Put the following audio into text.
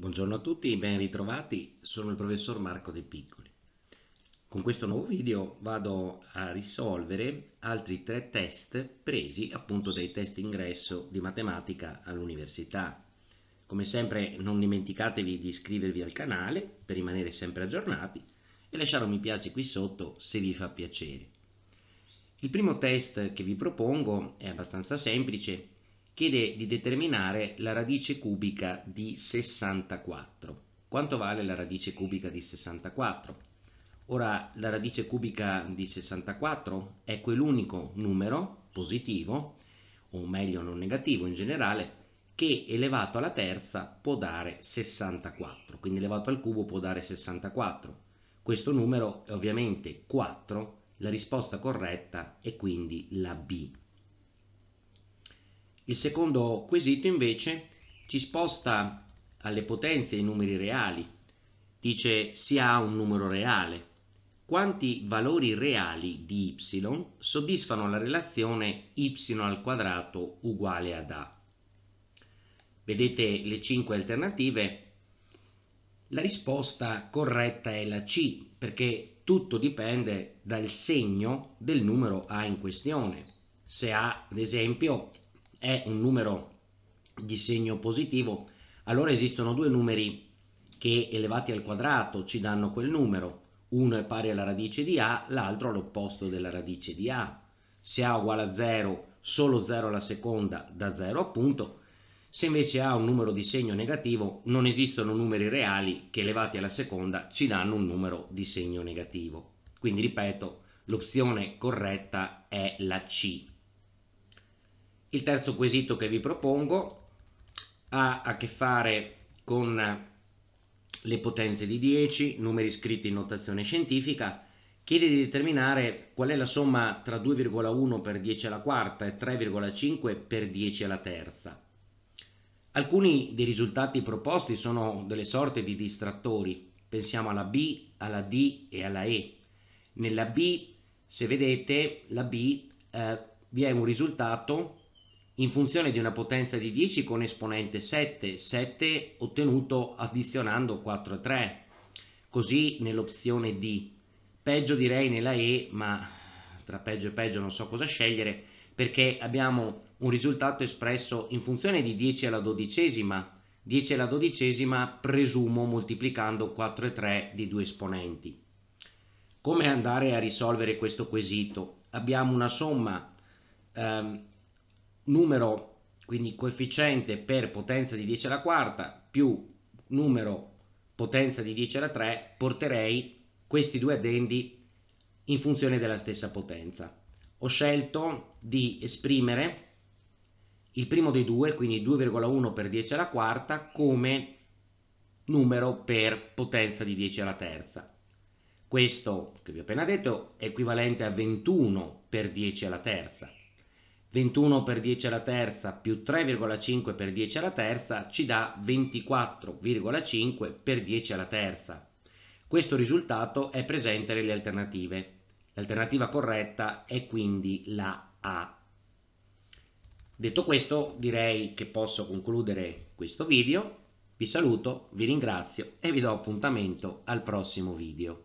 Buongiorno a tutti, ben ritrovati, sono il professor Marco De Piccoli. Con questo nuovo video vado a risolvere altri tre test presi appunto dai test ingresso di matematica all'università. Come sempre non dimenticatevi di iscrivervi al canale per rimanere sempre aggiornati e lasciare un mi piace qui sotto se vi fa piacere. Il primo test che vi propongo è abbastanza semplice chiede di determinare la radice cubica di 64. Quanto vale la radice cubica di 64? Ora, la radice cubica di 64 è quell'unico numero positivo, o meglio non negativo in generale, che elevato alla terza può dare 64, quindi elevato al cubo può dare 64. Questo numero è ovviamente 4, la risposta corretta è quindi la B. Il secondo quesito invece ci sposta alle potenze i numeri reali. Dice si ha un numero reale. Quanti valori reali di y soddisfano la relazione y al quadrato uguale ad a? Vedete le cinque alternative? La risposta corretta è la C, perché tutto dipende dal segno del numero A in questione. Se A, ad esempio, è un numero di segno positivo, allora esistono due numeri che elevati al quadrato ci danno quel numero. Uno è pari alla radice di A, l'altro all'opposto della radice di A. Se A uguale a 0, solo 0 alla seconda, da 0 appunto. Se invece A un numero di segno negativo, non esistono numeri reali che elevati alla seconda ci danno un numero di segno negativo. Quindi ripeto, l'opzione corretta è la C, il terzo quesito che vi propongo ha a che fare con le potenze di 10, numeri scritti in notazione scientifica, chiede di determinare qual è la somma tra 2,1 per 10 alla quarta e 3,5 per 10 alla terza. Alcuni dei risultati proposti sono delle sorte di distrattori, pensiamo alla B, alla D e alla E. Nella B, se vedete, la B eh, vi è un risultato in funzione di una potenza di 10 con esponente 7, 7 ottenuto addizionando 4 a 3, così nell'opzione D. Peggio direi nella E, ma tra peggio e peggio non so cosa scegliere, perché abbiamo un risultato espresso in funzione di 10 alla dodicesima, 10 alla dodicesima presumo moltiplicando 4 e 3 di due esponenti. Come andare a risolvere questo quesito? Abbiamo una somma ehm, numero, quindi coefficiente per potenza di 10 alla quarta più numero potenza di 10 alla 3, porterei questi due addendi in funzione della stessa potenza. Ho scelto di esprimere il primo dei due, quindi 2,1 per 10 alla quarta, come numero per potenza di 10 alla terza. Questo che vi ho appena detto è equivalente a 21 per 10 alla terza. 21 per 10 alla terza più 3,5 per 10 alla terza ci dà 24,5 per 10 alla terza. Questo risultato è presente nelle alternative. L'alternativa corretta è quindi la A. Detto questo direi che posso concludere questo video. Vi saluto, vi ringrazio e vi do appuntamento al prossimo video.